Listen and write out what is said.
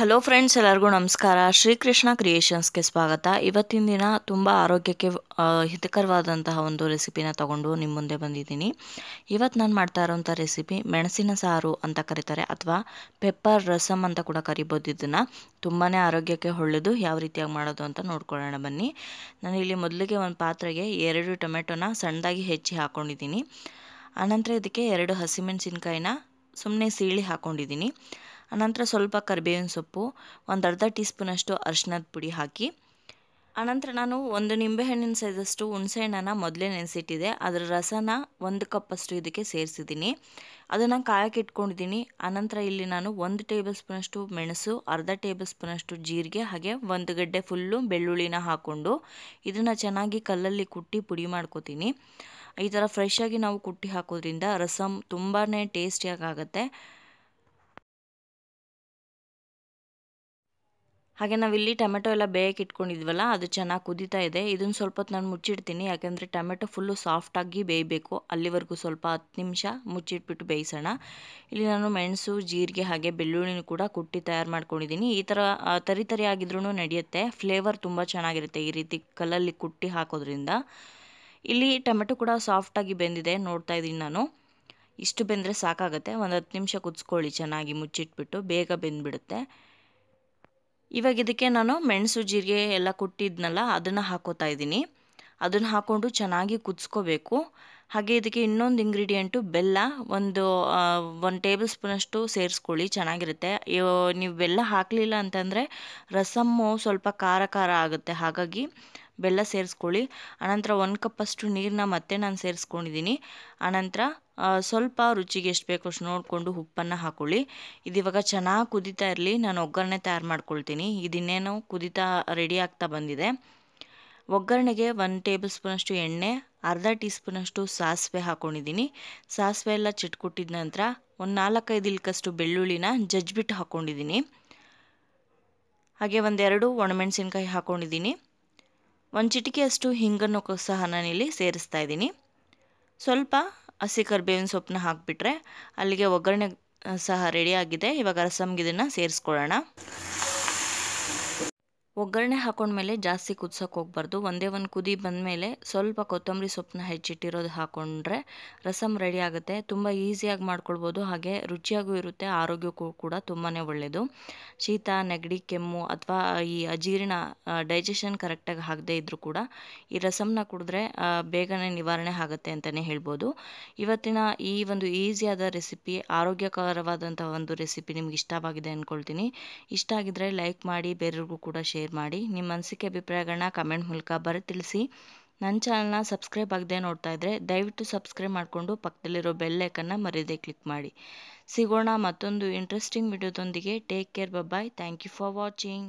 hello friends ಎಲ್ಲರಿಗೂ ನಮಸ್ಕಾರ ಶ್ರೀಕೃಷ್ಣ ಕ್ರಿಯೇಷನ್ಸ್ಗೆ ಸ್ವಾಗತ ಇವತ್ತಿನ ದಿನ ತುಂಬ ಆರೋಗ್ಯಕ್ಕೆ ಹಿತಕರವಾದಂತಹ ಒಂದು ರೆಸಿಪಿನ ತಗೊಂಡು ನಿಮ್ಮ ಮುಂದೆ ಬಂದಿದ್ದೀನಿ ಇವತ್ತು ನಾನು ಮಾಡ್ತಾ ಇರೋಂಥ ರೆಸಿಪಿ ಮೆಣಸಿನ ಸಾರು ಅಂತ ಕರೀತಾರೆ ಅಥವಾ ಪೆಪ್ಪರ್ ರಸಮ್ ಅಂತ ಕೂಡ ಕರಿಬೋದು ಇದನ್ನು ತುಂಬಾ ಆರೋಗ್ಯಕ್ಕೆ ಒಳ್ಳೆಯದು ಯಾವ ರೀತಿಯಾಗಿ ಮಾಡೋದು ಅಂತ ನೋಡ್ಕೊಳ್ಳೋಣ ಬನ್ನಿ ನಾನು ಇಲ್ಲಿ ಮೊದಲಿಗೆ ಒಂದು ಪಾತ್ರೆಗೆ ಎರಡು ಟೊಮೆಟೊನ ಸಣ್ಣದಾಗಿ ಹೆಚ್ಚಿ ಹಾಕ್ಕೊಂಡಿದ್ದೀನಿ ಆನಂತರ ಇದಕ್ಕೆ ಎರಡು ಹಸಿಮೆಣಸಿನ್ಕಾಯಿನ ಸುಮ್ಮನೆ ಸೀಳಿ ಹಾಕ್ಕೊಂಡಿದ್ದೀನಿ ಅನಂತರ ಸ್ವಲ್ಪ ಕರಿಬೇವಿನ ಸೊಪ್ಪು ಒಂದು ಅರ್ಧ ಟೀ ಸ್ಪೂನಷ್ಟು ಅರ್ಶಿನದ ಪುಡಿ ಹಾಕಿ ಆನಂತರ ನಾನು ಒಂದು ನಿಂಬೆಹಣ್ಣಿನ ಸೈಜಷ್ಟು ಹುಣಸೆಹಣ್ಣನ ಮೊದಲೇ ನೆನೆಸಿಟ್ಟಿದೆ ಅದರ ರಸನ ಒಂದು ಕಪ್ಪಷ್ಟು ಇದಕ್ಕೆ ಸೇರಿಸಿದ್ದೀನಿ ಅದನ್ನು ಕಾಯಕ್ಕೆ ಇಟ್ಕೊಂಡಿದ್ದೀನಿ ಆನಂತರ ಇಲ್ಲಿ ನಾನು ಒಂದು ಟೇಬಲ್ ಸ್ಪೂನಷ್ಟು ಮೆಣಸು ಅರ್ಧ ಟೇಬಲ್ ಸ್ಪೂನಷ್ಟು ಜೀರಿಗೆ ಹಾಗೆ ಒಂದು ಗಡ್ಡೆ ಫುಲ್ಲು ಬೆಳ್ಳುಳ್ಳಿನ ಹಾಕ್ಕೊಂಡು ಇದನ್ನು ಚೆನ್ನಾಗಿ ಕಲ್ಲಲ್ಲಿ ಕುಟ್ಟಿ ಪುಡಿ ಮಾಡ್ಕೋತೀನಿ ಈ ಥರ ಫ್ರೆಶಾಗಿ ನಾವು ಕುಟ್ಟಿ ಹಾಕೋದ್ರಿಂದ ರಸಂ ತುಂಬಾ ಟೇಸ್ಟಿಯಾಗಿ ಆಗುತ್ತೆ ಹಾಗೆ ನಾವಿಲ್ಲಿ ಟೊಮೆಟೊ ಎಲ್ಲ ಬೇಯಕ್ಕೆ ಇಟ್ಕೊಂಡಿದ್ವಲ್ಲ ಅದು ಚೆನ್ನಾಗಿ ಕುದೀತಾ ಇದೆ ಇದನ್ನು ಸ್ವಲ್ಪ ಹೊತ್ತು ನಾನು ಮುಚ್ಚಿಡ್ತೀನಿ ಯಾಕೆಂದರೆ ಟೊಮೆಟೊ ಫುಲ್ಲು ಸಾಫ್ಟಾಗಿ ಬೇಯಬೇಕು ಅಲ್ಲಿವರೆಗೂ ಸ್ವಲ್ಪ ಹತ್ತು ನಿಮಿಷ ಮುಚ್ಚಿಟ್ಬಿಟ್ಟು ಬೇಯಿಸೋಣ ಇಲ್ಲಿ ನಾನು ಮೆಣಸು ಜೀರಿಗೆ ಹಾಗೆ ಬೆಳ್ಳುಳ್ಳಿನೂ ಕೂಡ ಕುಟ್ಟಿ ತಯಾರು ಮಾಡ್ಕೊಂಡಿದ್ದೀನಿ ಈ ಥರ ತರಿ ತರಿ ಆಗಿದ್ರೂ ನಡೆಯುತ್ತೆ ಫ್ಲೇವರ್ ತುಂಬ ಚೆನ್ನಾಗಿರುತ್ತೆ ಈ ರೀತಿ ಕಲ್ಲಲ್ಲಿ ಕುಟ್ಟಿ ಹಾಕೋದ್ರಿಂದ ಇಲ್ಲಿ ಟೊಮೆಟೊ ಕೂಡ ಸಾಫ್ಟಾಗಿ ಬೆಂದಿದೆ ನೋಡ್ತಾ ಇದ್ದೀನಿ ನಾನು ಇಷ್ಟು ಬೆಂದರೆ ಸಾಕಾಗುತ್ತೆ ಒಂದು ಹತ್ತು ನಿಮಿಷ ಕುದಿಸ್ಕೊಳ್ಳಿ ಚೆನ್ನಾಗಿ ಮುಚ್ಚಿಟ್ಬಿಟ್ಟು ಬೇಗ ಬೆಂದ್ಬಿಡುತ್ತೆ ಇವಾಗ ಇದಕ್ಕೆ ನಾನು ಮೆಣಸು ಜೀರಿಗೆ ಎಲ್ಲ ಕುಟ್ಟಿದ್ನಲ್ಲ ಅದನ್ನು ಹಾಕೋತಾ ಇದ್ದೀನಿ ಅದನ್ನು ಹಾಕ್ಕೊಂಡು ಚೆನ್ನಾಗಿ ಕುದಿಸ್ಕೋಬೇಕು ಹಾಗೆ ಇದಕ್ಕೆ ಇನ್ನೊಂದು ಇಂಗ್ರೀಡಿಯೆಂಟು ಬೆಲ್ಲ ಒಂದು ಒಂದು ಟೇಬಲ್ ಸ್ಪೂನಷ್ಟು ಸೇರಿಸ್ಕೊಳ್ಳಿ ಚೆನ್ನಾಗಿರುತ್ತೆ ನೀವು ಬೆಲ್ಲ ಹಾಕಲಿಲ್ಲ ಅಂತಂದರೆ ರಸಮ್ಮು ಸ್ವಲ್ಪ ಖಾರ ಖಾರ ಆಗುತ್ತೆ ಹಾಗಾಗಿ ಬೆಲ್ಲ ಸೇರಿಸ್ಕೊಳ್ಳಿ ಆನಂತರ ಒಂದು ಕಪ್ಪಷ್ಟು ನೀರನ್ನ ಮತ್ತೆ ನಾನು ಸೇರಿಸ್ಕೊಂಡಿದ್ದೀನಿ ಆನಂತರ ಸ್ವಲ್ಪ ರುಚಿಗೆ ಎಷ್ಟು ಬೇಕೋ ಅಷ್ಟು ನೋಡಿಕೊಂಡು ಉಪ್ಪನ್ನು ಹಾಕ್ಕೊಳ್ಳಿ ಇದಿವಾಗ ಚೆನ್ನಾಗಿ ಕುದಿತಾ ಇರಲಿ ನಾನು ಒಗ್ಗರಣೆ ತಯಾರು ಮಾಡ್ಕೊಳ್ತೀನಿ ಇದಿನ್ನೇನು ಕುದಿತಾ ರೆಡಿ ಆಗ್ತಾ ಬಂದಿದೆ ಒಗ್ಗರಣೆಗೆ ಒನ್ ಟೇಬಲ್ ಸ್ಪೂನಷ್ಟು ಎಣ್ಣೆ ಅರ್ಧ ಟೀ ಸ್ಪೂನಷ್ಟು ಸಾಸಿವೆ ಹಾಕ್ಕೊಂಡಿದ್ದೀನಿ ಸಾಸಿವೆ ಎಲ್ಲ ಚಿಟ್ಕೊಟ್ಟಿದ ನಂತರ ಒಂದು ನಾಲ್ಕೈದು ಇಲ್ಕಷ್ಟು ಬೆಳ್ಳುಳ್ಳಿನ ಜಜ್ಬಿಟ್ಟು ಹಾಕ್ಕೊಂಡಿದ್ದೀನಿ ಹಾಗೆ ಒಂದೆರಡು ಒಣಮೆಣಸಿನ್ಕಾಯಿ ಹಾಕ್ಕೊಂಡಿದ್ದೀನಿ ಒಂದು ಚಿಟಿಕೆಯಷ್ಟು ಹಿಂಗನ್ನು ಸಹ ನಾನಿಲ್ಲಿ ಸೇರಿಸ್ತಾ ಇದ್ದೀನಿ ಸ್ವಲ್ಪ ಹಸಿ ಕರ್ಬೇವಿನ ಸೊಪ್ಪನ್ನ ಹಾಕಿಬಿಟ್ರೆ ಅಲ್ಲಿಗೆ ಒಗ್ಗರಣೆ ಸಹ ರೆಡಿಯಾಗಿದೆ ಇವಾಗ ರಸಮ್ಗೆ ಇದನ್ನು ಸೇರಿಸ್ಕೊಳ್ಳೋಣ ಒಗ್ಗರಣೆ ಹಾಕೊಂಡ್ಮೇಲೆ ಜಾಸ್ತಿ ಕುದ್ಸೋಕೆ ಹೋಗ್ಬಾರ್ದು ಒಂದೇ ಒಂದು ಕುದಿ ಬಂದಮೇಲೆ ಸ್ವಲ್ಪ ಕೊತ್ತಂಬರಿ ಸೊಪ್ಪನ್ನ ಹೆಚ್ಚಿಟ್ಟಿರೋದು ಹಾಕ್ಕೊಂಡ್ರೆ ರಸಮ್ ರೆಡಿ ಆಗುತ್ತೆ ತುಂಬ ಈಸಿಯಾಗಿ ಮಾಡ್ಕೊಳ್ಬೋದು ಹಾಗೆ ರುಚಿಯಾಗೂ ಇರುತ್ತೆ ಆರೋಗ್ಯಕ್ಕೂ ಕೂಡ ತುಂಬಾ ಒಳ್ಳೆಯದು ಶೀತ ನೆಗಡಿ ಕೆಮ್ಮು ಅಥವಾ ಈ ಅಜೀರ್ಣ ಡೈಜೆಷನ್ ಕರೆಕ್ಟಾಗಿ ಹಾಕದೇ ಇದ್ದರೂ ಕೂಡ ಈ ರಸಮ್ನ ಕುಡಿದ್ರೆ ಬೇಗನೆ ನಿವಾರಣೆ ಆಗುತ್ತೆ ಅಂತಲೇ ಹೇಳ್ಬೋದು ಇವತ್ತಿನ ಈ ಒಂದು ಈಸಿಯಾದ ರೆಸಿಪಿ ಆರೋಗ್ಯಕರವಾದಂಥ ಒಂದು ರೆಸಿಪಿ ನಿಮ್ಗೆ ಇಷ್ಟವಾಗಿದೆ ಅಂದ್ಕೊಳ್ತೀನಿ ಇಷ್ಟ ಆಗಿದ್ರೆ ಲೈಕ್ ಮಾಡಿ ಬೇರೆಯವ್ರಿಗೂ ಕೂಡ ಶೇರ್ ಮಾಡಿ ನಿಮ್ಮ ಅನಿಸಿಕೆ ಅಭಿಪ್ರಾಯಗಳನ್ನ ಕಮೆಂಟ್ ಮೂಲಕ ಬರ ತಿಳಿಸಿ ನನ್ನ ಚಾನಲ್ನ ಸಬ್ಸ್ಕ್ರೈಬ್ ಆಗದೆ ನೋಡ್ತಾ ಇದ್ದರೆ ದಯವಿಟ್ಟು ಸಬ್ಸ್ಕ್ರೈಬ್ ಮಾಡಿಕೊಂಡು ಪಕ್ಕದಲ್ಲಿರೋ ಬೆಲ್ಲೈಕನ್ನು ಮರೆಯದೆ ಕ್ಲಿಕ್ ಮಾಡಿ ಸಿಗೋಣ ಮತ್ತೊಂದು ಇಂಟ್ರೆಸ್ಟಿಂಗ್ ವಿಡಿಯೋದೊಂದಿಗೆ take care bye thank you for watching